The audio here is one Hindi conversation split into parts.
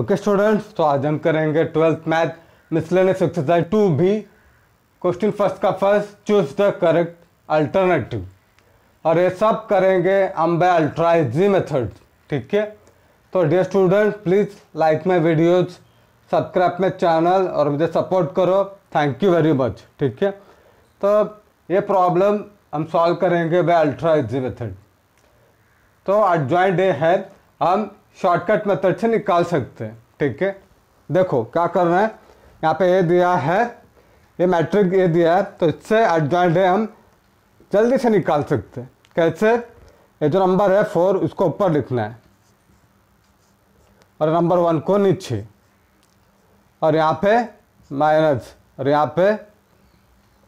ओके स्टूडेंट्स तो आज हम करेंगे twelfth math miscellaneous exercise two भी क्वेश्चन फर्स्ट का first choose the correct alternative और ये सब करेंगे हम बाय अल्ट्राइजी मेथड ठीक है तो dear student please like my videos subscribe my channel और मुझे सपोर्ट करो थैंक यू वेरी मच ठीक है तो ये प्रॉब्लम हम सॉल्व करेंगे बाय अल्ट्राइजी मेथड तो ज्वाइंट डे है हम शॉर्टकट मेथड से तो निकाल सकते हैं ठीक है देखो क्या कर रहे हैं यहाँ पे ये दिया है ये मैट्रिक ये दिया है तो इससे एडजॉइंट है हम जल्दी से निकाल सकते हैं कैसे ये जो नंबर है फोर उसको ऊपर लिखना है और नंबर वन को नीचे और यहाँ पे माइनस और यहाँ पे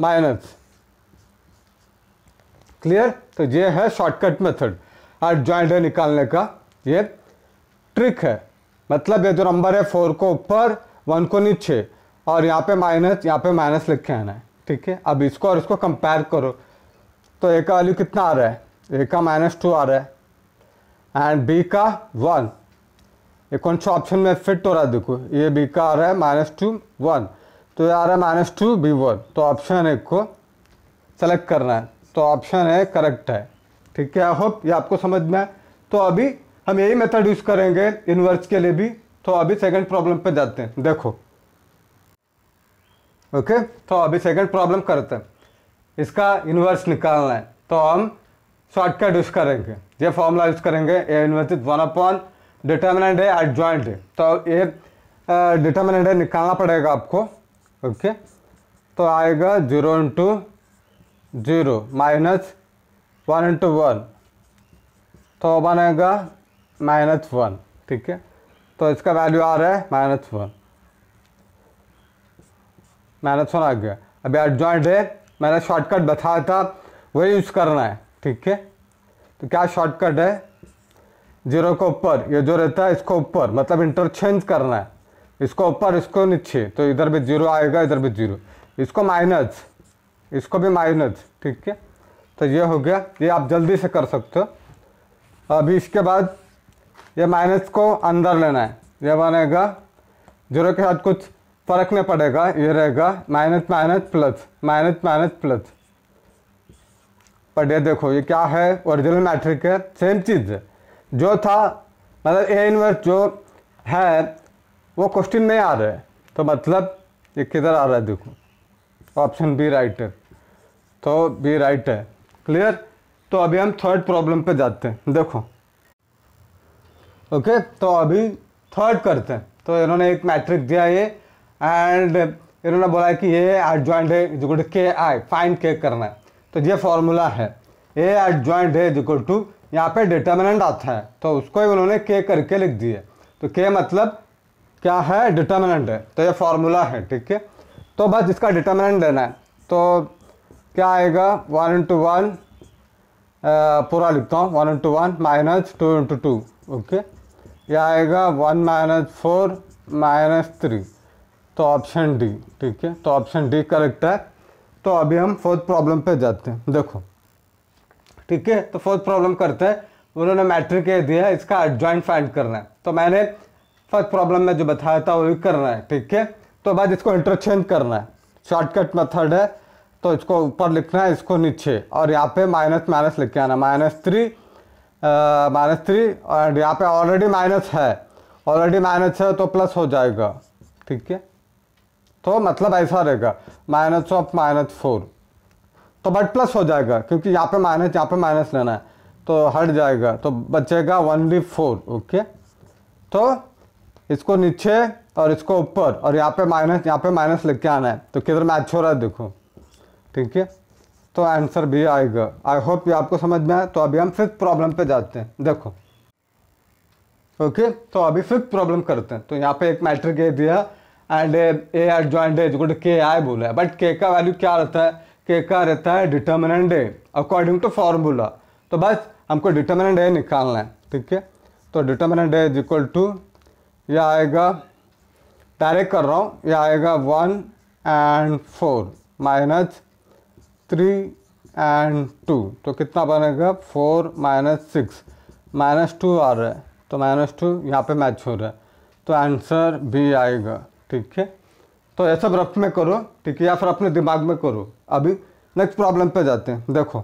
माइनस क्लियर तो ये है शॉर्टकट मेथड एडजॉइंट है निकालने का ये ट्रिक है मतलब ये जो नंबर है फोर को ऊपर वन को नीचे और यहाँ पे माइनस यहाँ पे माइनस लिख के आना है ठीक है अब इसको और इसको कंपेयर करो तो ए का वैल्यू कितना आ रहा है ए का माइनस टू आ रहा है एंड बी का वन ये कौन सा ऑप्शन में फिट हो रहा है देखो ये बी का आ रहा है माइनस टू वन तो ये आ रहा है माइनस टू बी वन तो ऑप्शन एक को सेलेक्ट करना है तो ऑप्शन है करेक्ट है ठीक है आई होप ये आपको समझ में आए तो अभी हम यही मेथड यूज़ करेंगे इनवर्स के लिए भी तो अभी सेकंड प्रॉब्लम पे जाते हैं देखो ओके तो अभी सेकंड प्रॉब्लम करते हैं इसका इनवर्स निकालना है तो हम शॉर्टकट यूज़ करेंगे ये फॉर्मूला यूज़ करेंगे A inverse is one upon determinant है एट ज्वाइंट है तो ये डिटर्मिनेंट है निकालना पड़ेगा आपको ओके तो आएगा zero into zero minus one into one तो बनेगा माइनस वन ठीक है तो इसका वैल्यू आ रहा है माइनस वन माइनस वन आ गया अभी एडजॉइंट है मैंने शॉर्टकट बताया था वही यूज़ करना है ठीक है तो क्या शॉर्टकट है जीरो को ऊपर ये जो रहता है इसको ऊपर मतलब इंटरचेंज करना है इसको ऊपर इसको नीचे तो इधर भी जीरो आएगा इधर भी जीरो इसको माइनस इसको भी माइनस ठीक है तो ये हो गया ये आप जल्दी से कर सकते हो अभी इसके बाद ये माइनस को अंदर लेना है ये बनेगा जीरो के साथ कुछ फर्क नहीं पड़ेगा ये रहेगा minus minus plus minus minus plus पढ़िए देखो ये क्या है ओरिजिनल मैट्रिक है सेम चीज़ है जो था मतलब ए इनवर्स जो है वो क्वेश्चन नहीं आ रहा है तो मतलब ये किधर आ रहा है देखो ऑप्शन बी राइट है तो बी राइट है क्लियर तो अभी हम थर्ड प्रॉब्लम पे जाते हैं देखो ओके तो अभी थर्ड करते हैं तो इन्होंने एक मैट्रिक दिया ये एंड इन्होंने बोला कि ये आठ ज्वाइंट है जो टू के आई फाइंड के करना है तो ये फॉर्मूला है ए आठ ज्वाइंट है जो टू यहाँ पे डिटर्मिनेंट आता है तो उसको ही उन्होंने के करके लिख दिए तो के मतलब क्या है डिटर्मिनेंट है तो ये फार्मूला है ठीक है तो बस इसका डिटर्मिनेंट लेना है तो क्या आएगा वन इंटू वन पूरा लिखता हूँ one into one minus two into two okay यह आएगा one minus four minus three तो ऑप्शन डी ठीक है तो ऑप्शन डी करेक्ट है तो अभी हम फोर्थ प्रॉब्लम पे जाते हैं देखो ठीक है तो फोर्थ प्रॉब्लम करते हैं उन्होंने मैट्रिक ए दिया है इसका एडजॉइंट फाइंड करना है तो मैंने फर्स्ट प्रॉब्लम में जो बताया था वही करना है ठीक है तो बाद इसको इंटरचेंज करना है शॉर्टकट मेथड है तो इसको ऊपर लिखना है इसको नीचे और यहाँ पे माइनस माइनस लिख के आना माइनस थ्री माइनस थ्री और यहाँ पे ऑलरेडी माइनस है ऑलरेडी माइनस है तो प्लस हो जाएगा ठीक है तो मतलब ऐसा रहेगा माइनस ऑफ माइनस फोर तो बट प्लस हो जाएगा क्योंकि यहाँ पे माइनस यहाँ पे माइनस लेना है तो हट जाएगा तो बचेगा ओनली फोर ओके तो इसको नीचे और इसको ऊपर और यहाँ पे माइनस यहाँ पे माइनस लेके आना है तो किधर मैच हो रहा है देखो ठीक है तो आंसर भी आएगा आई होप ये आपको समझ में आए तो अभी हम फिफ्थ प्रॉब्लम पे जाते हैं देखो ओके okay? तो अभी फिफ्थ प्रॉब्लम करते हैं तो यहाँ पे एक मैट्रिक ए दिया and A adjoint as good के आई बोला है बट के का वैल्यू क्या रहता है के का रहता है determinant A according to formula तो बस हमको डिटर्मिनेंट ए निकालना है ठीक है तो determinant A is equal to यह आएगा डायरेक्ट कर रहा हूँ यह आएगा one and four minus three and two तो कितना बनेगा four minus six minus two आ रहा है तो माइनस टू यहाँ पर मैच हो रहा है तो आंसर बी आएगा ठीक है तो ये सब रफ में करो ठीक है या फिर अपने दिमाग में करो अभी नेक्स्ट प्रॉब्लम पे जाते हैं देखो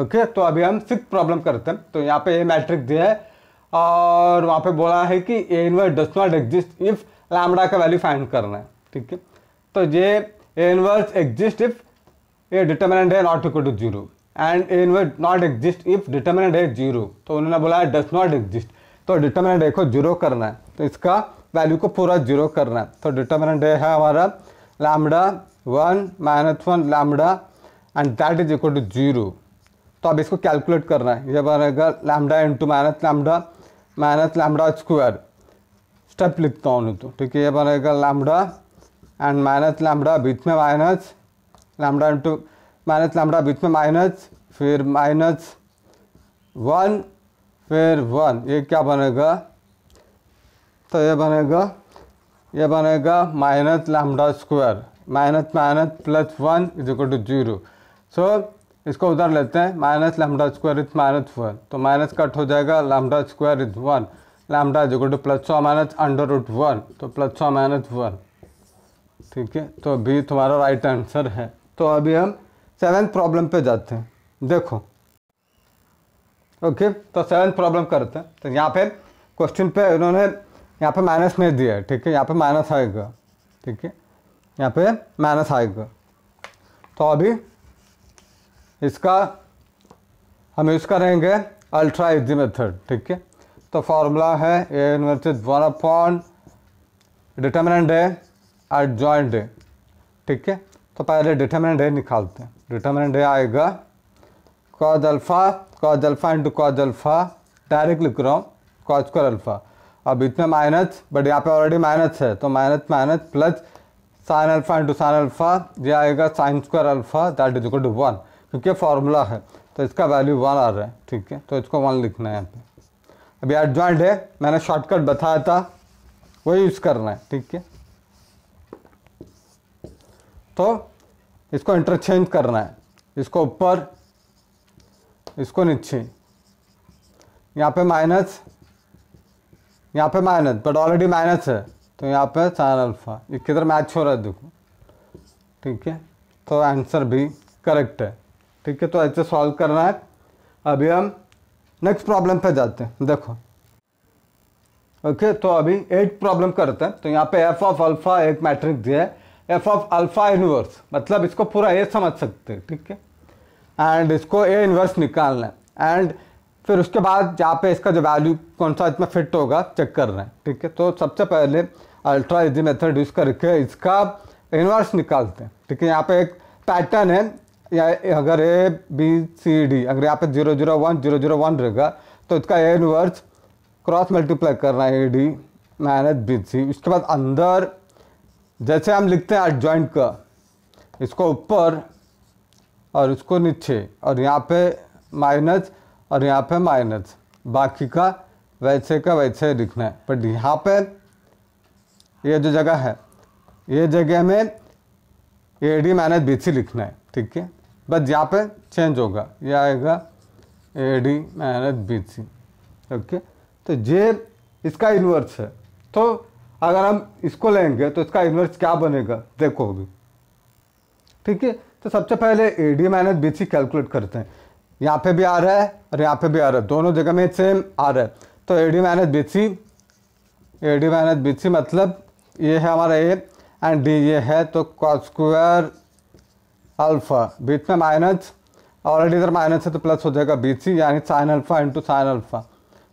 ओके तो अभी हम सिक्स प्रॉब्लम करते हैं तो यहाँ पे ए मैट्रिक दिया है और वहाँ पे बोला है कि A inverse does not exist if lambda का वैल्यू फाइंड करना है ठीक है तो ये ए इनवर्स एग्जिस्ट इफ ये डिटर्मिनेंट है not equal to zero and A inverse not exist if determinant है जीरो तो उन्होंने बोला है डस नॉट एग्जिस्ट तो डिटर्मिनेंट ए को जीरो करना है तो इसका वैल्यू को पूरा जीरो करना है तो डिटर्मिनेंट ए है हमारा lambda one minus one lambda and that is equal to zero तो अब इसको कैलकुलेट करना है यह बनेगा lambda into minus lambda minus lambda square step लिखता हूँ तो ठीक है यह बनेगा लैमडा एंड माइनस लैमडा बीच में minus lambda into minus lambda बीच में माइनस फिर माइनस वन फिर वन ये क्या बनेगा तो ये बनेगा ये बनेगा minus lambda square minus minus plus one is equal to zero so इसको उधर लेते हैं minus lambda square is minus one तो माइनस कट हो जाएगा lambda square is one lambda is equal to plus सौ माइनस अंडर रूट वन तो प्लस सौ माइनस वन ठीक है तो बी तुम्हारा राइट आंसर है तो अभी हम सेवेंथ प्रॉब्लम पे जाते हैं देखो ओके तो सेवन प्रॉब्लम करते हैं तो यहाँ पे क्वेश्चन पे इन्होंने यहाँ पे माइनस नहीं दिया है ठीक है यहाँ पे माइनस आएगा ठीक है यहाँ पे माइनस आएगा तो अभी इसका हम यूज़ करेंगे अल्ट्रा इजी मेथड ठीक है तो फार्मूला है A inverted one upon determinant है जॉइंट है ठीक है तो पहले डिटर्मिनेंट ए निकालते हैं डिटर्मिनेंट ए आएगा cos alpha cos alpha into cos alpha direct लिख रहा हूँ कॉज स्क्वायर अल्फ़ा अब इसमें माइनस बट यहाँ पे ऑलरेडी माइनस है तो minus minus plus sine alpha into sine alpha ये आएगा sine square alpha that is equal to one क्योंकि फार्मूला है तो इसका वैल्यू वन आ रहा है ठीक है तो इसको वन लिखना है यहाँ पे अब एडजॉइंट है मैंने शॉर्टकट बताया था वही यूज़ करना है ठीक है तो इसको इंटरचेंज करना है इसको ऊपर इसको नीचे यहाँ पे माइनस यहाँ पे माइनस बट ऑलरेडी माइनस है तो यहाँ पे चार अल्फा ये किधर मैच हो रहा है देखो ठीक है तो आंसर भी करेक्ट है ठीक है तो ऐसे सॉल्व करना है अभी हम नेक्स्ट प्रॉब्लम पे जाते हैं देखो ओके तो अभी एट प्रॉब्लम करते हैं तो यहाँ पे एफ ऑफ अल्फा एक मैट्रिक्स दिया है एफ ऑफ अल्फा इनवर्स मतलब इसको पूरा ए समझ सकते हैं ठीक है एंड इसको ए इनवर्स निकालना है एंड फिर उसके बाद जहाँ पे इसका जो वैल्यू कौन सा इसमें फिट होगा चेक करना है ठीक है तो सबसे पहले अल्ट्रा इजी मेथड यूज़ करके इसका इनवर्स निकालते हैं ठीक है यहाँ पे एक पैटर्न है या अगर ए बी सी डी अगर यहाँ पे zero zero one zero zero one रहेगा तो इसका ए इनवर्स क्रॉस मल्टीप्लाई करना है A D minus B C उसके बाद अंदर जैसे हम लिखते हैं ज्वाइंट का इसको ऊपर और इसको नीचे और यहाँ पे माइनस और यहाँ पे माइनस बाकी का वैसे का वैसे लिखना है बट यहाँ पे ये जो जगह है ये जगह में A D minus B C लिखना है ठीक है बस यहाँ पे चेंज होगा ये आएगा A D minus B C okay तो ये इसका इन्वर्स है तो अगर हम इसको लेंगे तो इसका इन्वर्स क्या बनेगा देखो अभी ठीक है तो सबसे पहले A D minus B C calculate करते हैं यहाँ पे भी आ रहा है और यहाँ पे भी आ रहा है दोनों जगह में सेम आ रहा है तो A D minus B C A D minus B C मतलब ये है हमारा ए एंड डी ये है तो कॉस स्क्वायर अल्फा बीच में माइनस ऑलरेडी इधर माइनस है तो प्लस हो जाएगा बी सी यानी sine alpha into sine alpha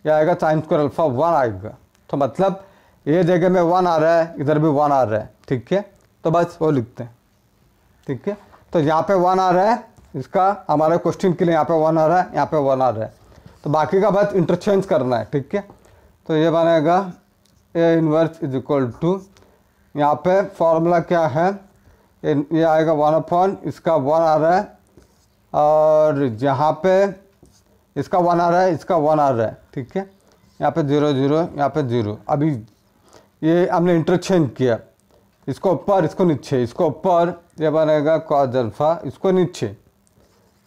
यह आएगा साइन स्क्वायर अल्फा वन आएगा तो मतलब ये जगह में वन आ रहा है इधर भी वन आ रहा है ठीक है तो बस वो लिखते हैं ठीक है तो यहाँ पे वन आ रहा है इसका हमारे क्वेश्चन के लिए यहाँ पे वन आ रहा है यहाँ पे वन आ रहा है तो बाकी का बस इंटरचेंज करना है ठीक है तो ये बनेगा A inverse is equal to यहाँ पे फॉर्मूला क्या है ये, आएगा वन अपॉन इसका वन आ रहा है और यहाँ पे इसका वन आ रहा है इसका वन आ रहा है ठीक है यहाँ पे जीरो जीरो यहाँ पे जीरो अभी ये हमने इंटरचेंज किया इसको ऊपर इसको नीचे इसको ऊपर ये बनेगा कॉज अल्फ़ा इसको नीचे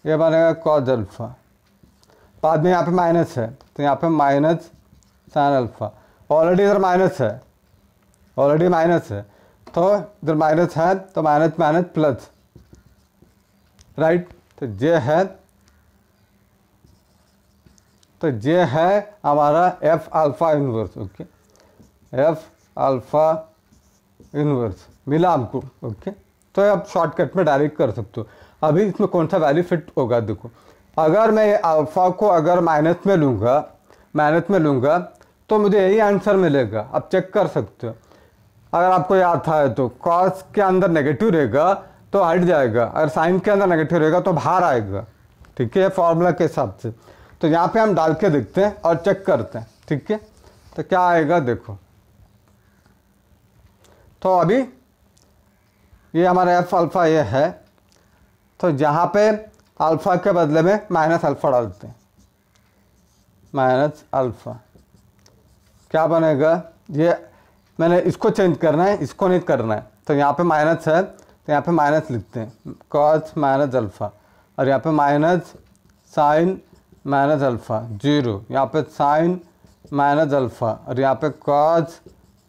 ये बनेगा कॉज अल्फ़ा बाद में यहाँ पे माइनस है तो यहाँ पे माइनस साइन अल्फ़ा ऑलरेडी इधर माइनस है ऑलरेडी माइनस है तो इधर माइनस है तो माइनस माइनस प्लस राइट तो जे है तो ये है हमारा F alpha inverse okay F alpha inverse मिला हमको ओके तो आप शॉर्टकट में डायरेक्ट कर सकते हो अभी इसमें कौन सा वैल्यू फिट होगा देखो अगर मैं अल्फ़ा को अगर माइनस में लूँगा माइनस में लूँगा तो मुझे यही आंसर मिलेगा आप चेक कर सकते हो अगर आपको याद था तो कॉस के अंदर नेगेटिव रहेगा तो हट जाएगा अगर साइन के अंदर नेगेटिव रहेगा तो बाहर आएगा ठीक है फॉर्मूला के हिसाब से तो यहाँ पे हम डाल के देखते हैं और चेक करते हैं ठीक है तो क्या आएगा देखो तो अभी ये हमारा एफ अल्फ़ा ये है तो जहाँ पे अल्फ़ा के बदले में माइनस अल्फ़ा डालते हैं माइनस अल्फ़ा क्या बनेगा ये मैंने इसको चेंज करना है इसको नहीं करना है तो यहाँ पे माइनस है तो यहाँ पे माइनस लिखते हैं कॉस माइनस अल्फ़ा और यहाँ पे minus sine minus alpha zero यहाँ पे साइन माइनस अल्फ़ा और यहाँ पे कॉस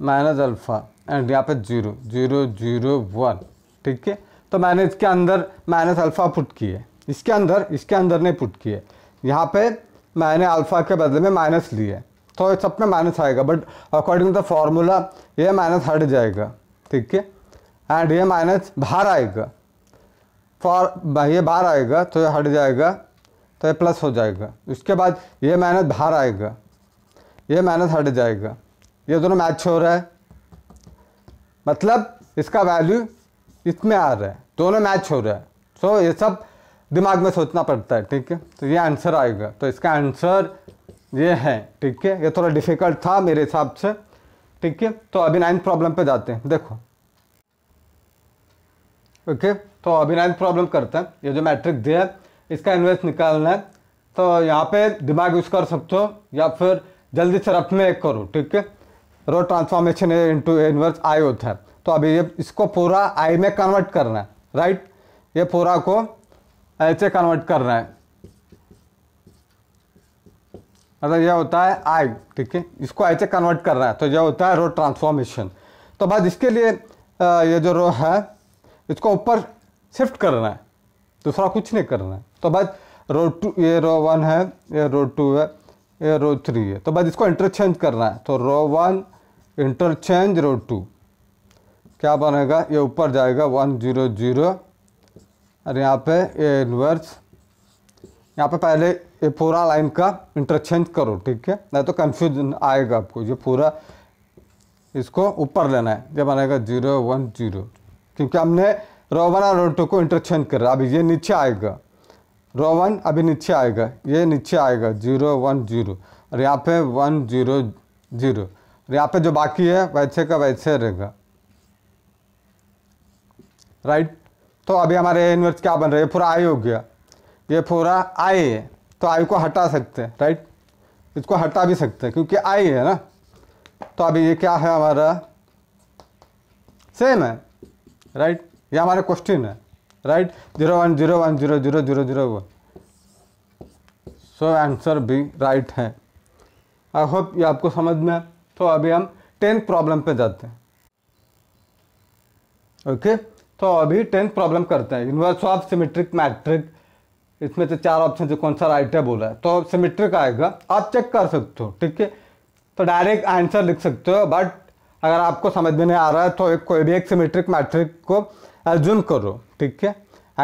माइनस अल्फ़ा एंड यहाँ पे जीरो जीरो जीरो वन ठीक है तो मैंने इसके अंदर माइनस अल्फ़ा पुट किए इसके अंदर इसके अंदर नहीं पुट किए यहाँ पे मैंने अल्फ़ा के बदले में माइनस लिए तो सब में माइनस आएगा but according to the formula ये माइनस हट जाएगा ठीक है एंड ये माइनस बाहर आएगा फॉर ये बाहर आएगा तो ये हट जाएगा तो ये प्लस हो जाएगा उसके बाद ये माइनस बाहर आएगा ये माइनस हट जाएगा ये दोनों मैच हो रहा है मतलब इसका वैल्यू इसमें आ रहा है दोनों मैच हो रहा है सो so, ये सब दिमाग में सोचना पड़ता है ठीक है तो ये आंसर आएगा तो इसका आंसर ये है ठीक है ये थोड़ा डिफिकल्ट था मेरे हिसाब से ठीक है तो अभी नाइन्थ प्रॉब्लम पे जाते हैं देखो ओके तो अभी नाइन्थ प्रॉब्लम करते हैं ये जो मैट्रिक दिया है इसका इन्वेस्ट निकालना है तो यहाँ पे दिमाग यूज़ कर सकते हो या फिर जल्दी से रफ में एक करो ठीक है रो ट्रांसफॉर्मेशन है इंटू इनवर्स आई होता है तो अभी ये इसको पूरा आई में कन्वर्ट करना है राइट ये पूरा को ऐसे कन्वर्ट करना है मतलब यह होता है आई ठीक है इसको ऐसे कन्वर्ट करना है तो यह होता है रो ट्रांसफॉर्मेशन तो बस इसके लिए ये जो रो है इसको ऊपर शिफ्ट करना है दूसरा कुछ नहीं करना है तो बस रो टू ये रो वन है ये रो टू है ये रो थ्री है तो बस इसको इंटरचेंज करना है तो row one interchange row two क्या बनेगा ये ऊपर जाएगा वन जीरो जीरो और यहाँ पे ये इनवर्स यहाँ पे पहले ये पूरा लाइन का इंटरचेंज करो ठीक है नहीं तो कन्फ्यूजन आएगा आपको ये पूरा इसको ऊपर लेना है ये बनेगा जीरो वन जीरो क्योंकि हमने रो वन और टू को इंटरचेंज करा अभी ये नीचे आएगा रो वन अभी नीचे आएगा ये नीचे आएगा जीरो वन जीरो और यहाँ पे वन जीरो जीरो यहाँ पे जो बाकी है वैसे का वैसे रहेगा राइट तो अभी हमारे इनवर्स क्या बन रहा है पूरा आई हो गया ये पूरा आई है तो आई को हटा सकते हैं राइट इसको हटा भी सकते हैं क्योंकि आई है ना तो अभी ये क्या है हमारा सेम है राइट ये हमारा क्वेश्चन है right zero one zero one zero zero zero zero one so answer भी राइट है आई होप ये आपको समझ में तो अभी हम टेंथ प्रॉब्लम पे जाते हैं ओके तो अभी टेंथ प्रॉब्लम करते हैं इन्वर्स ऑफ सिमेट्रिक मैट्रिक इसमें से चार ऑप्शन से कौन सा राइट है बोला है तो सिमेट्रिक आएगा आप चेक कर सकते हो ठीक है तो डायरेक्ट आंसर लिख सकते हो बट अगर आपको समझ में नहीं आ रहा है तो एक कोई भी एक सिमेट्रिक मैट्रिक को एज्यूम करो ठीक है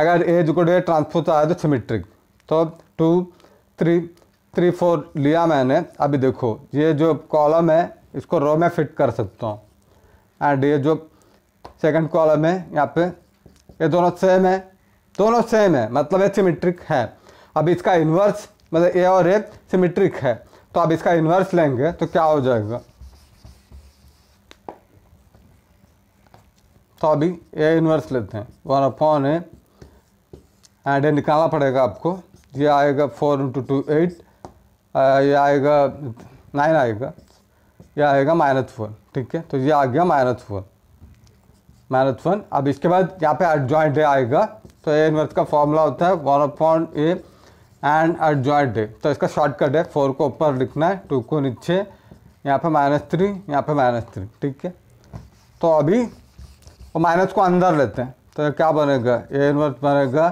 अगर ए जो डे ट्रांसफोर्स आया तो सिमेट्रिक तो टू थ्री थ्री फोर लिया मैंने अभी देखो ये जो कॉलम है इसको रो में फिट कर सकता हूँ एंड ये जो सेकंड कॉलम है यहाँ पे ये दोनों सेम है दोनों सेम है मतलब ये सिमेट्रिक है अब इसका इन्वर्स मतलब ए और ए सिमेट्रिक है तो अब इसका इन्वर्स लेंगे तो क्या हो जाएगा तो अभी ए इन्वर्स लेते हैं one upon A and A निकालना पड़ेगा आपको ये आएगा फोर इंटू टू एट ये आएगा नाइन आएगा यह आएगा माइनस फोर ठीक है तो ये आ गया माइनस फोर माइनस वन अब इसके बाद यहाँ पे एडजॉइंट डे आएगा तो ए इनवर्स का फॉर्मूला होता है one point A and adjoint डे तो इसका शॉर्टकट है फोर को ऊपर लिखना है टू को नीचे यहाँ पे माइनस थ्री यहाँ पे माइनस थ्री ठीक है तो अभी वो माइनस को अंदर लेते हैं तो क्या बनेगा ए इनवर्स बनेगा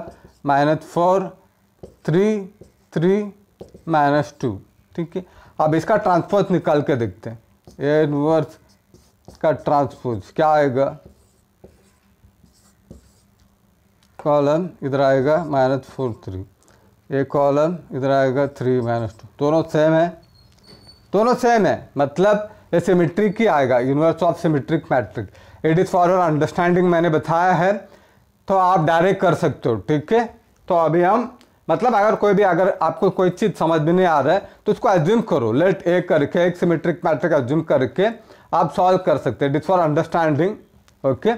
minus four three three minus two ठीक है अब इसका ट्रांसफर्स निकाल के देखते हैं इनवर्स का ट्रांसपोज क्या आएगा कॉलम इधर आएगा minus four three a column इधर आएगा थ्री माइनस टू दोनों सेम है दोनों सेम है मतलब ये सिमेट्रिक ही आएगा inverse of symmetric matrix it is for understanding मैंने बताया है तो आप डायरेक्ट कर सकते हो ठीक है तो अभी हम मतलब अगर कोई भी अगर आपको कोई चीज़ समझ में नहीं आ रहा है तो उसको एज्यूम करो लेट ए करके एक सिमेट्रिक मैट्रिक एज्यूम करके आप सॉल्व कर सकते हैं डिट्स फॉर अंडरस्टैंडिंग ओके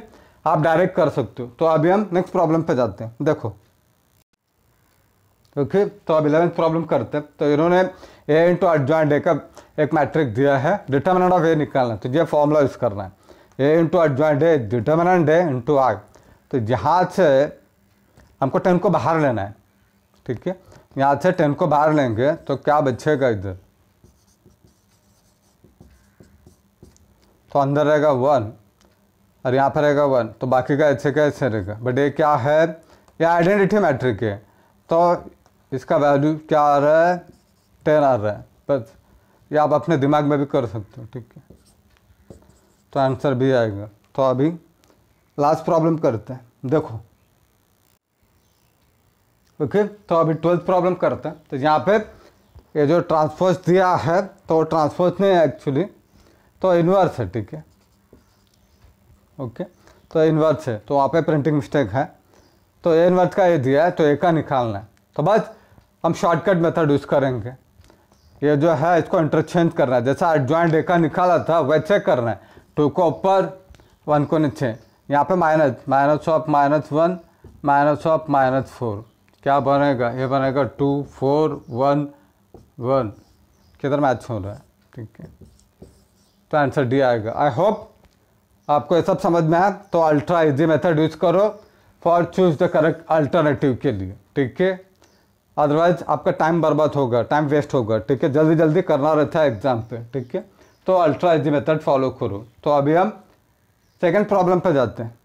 आप डायरेक्ट कर सकते हो तो अभी हम नेक्स्ट प्रॉब्लम पे जाते हैं देखो ओके तो अब इलेवेंथ प्रॉब्लम करते हैं तो इन्होंने ए इंटू एडजॉइंट ए का एक मैट्रिक दिया है डिटर्मिनेंट ऑफ ए निकालना है तो ये फॉर्मूला यूज़ करना है A into adjoint A determinant A into आग तो जहाँ से हमको टेन को बाहर लेना है ठीक है यहाँ से टेन को बाहर लेंगे तो क्या बचेगा इधर तो अंदर रहेगा वन और यहाँ पर रहेगा वन तो बाकी का ऐसे का ऐसे रहेगा बट ये क्या है ये आइडेंटिटी मैट्रिक है तो इसका वैल्यू क्या आ रहा है टेन आ रहा है बस ये आप अपने दिमाग में भी कर सकते हो ठीक है तो आंसर भी आएगा तो अभी लास्ट प्रॉब्लम करते हैं देखो ओके तो अभी ट्वेल्थ प्रॉब्लम करते हैं तो यहाँ पे ये जो ट्रांसफोर्स दिया है तो ट्रांसफोर्स नहीं है एक्चुअली तो इनवर्स है ठीक है ओके तो इनवर्स है तो वहाँ पे प्रिंटिंग मिस्टेक है तो ए का ये दिया है तो ए का निकालना है तो बस हम शॉर्टकट मेथड यूज़ करेंगे ये जो है इसको इंटरचेंज करना है जैसा एडजॉइंट ए का निकाला था वैसे करना है टू को ऊपर वन को नीचे यहाँ पे minus minus of minus one minus of minus four क्या बनेगा ये बनेगा टू फोर वन वन किधर मैच हो रहा है ठीक है तो आंसर डी आएगा आई होप आपको ये सब समझ में है तो अल्ट्रा इजी मेथड यूज करो for choose the correct alternative के लिए ठीक है अदरवाइज आपका टाइम बर्बाद होगा टाइम वेस्ट होगा ठीक है जल्दी जल्दी करना रहता है एग्जाम पे ठीक है तो अल्ट्रा इजी मेथड फॉलो करो तो अभी हम सेकेंड प्रॉब्लम पर जाते हैं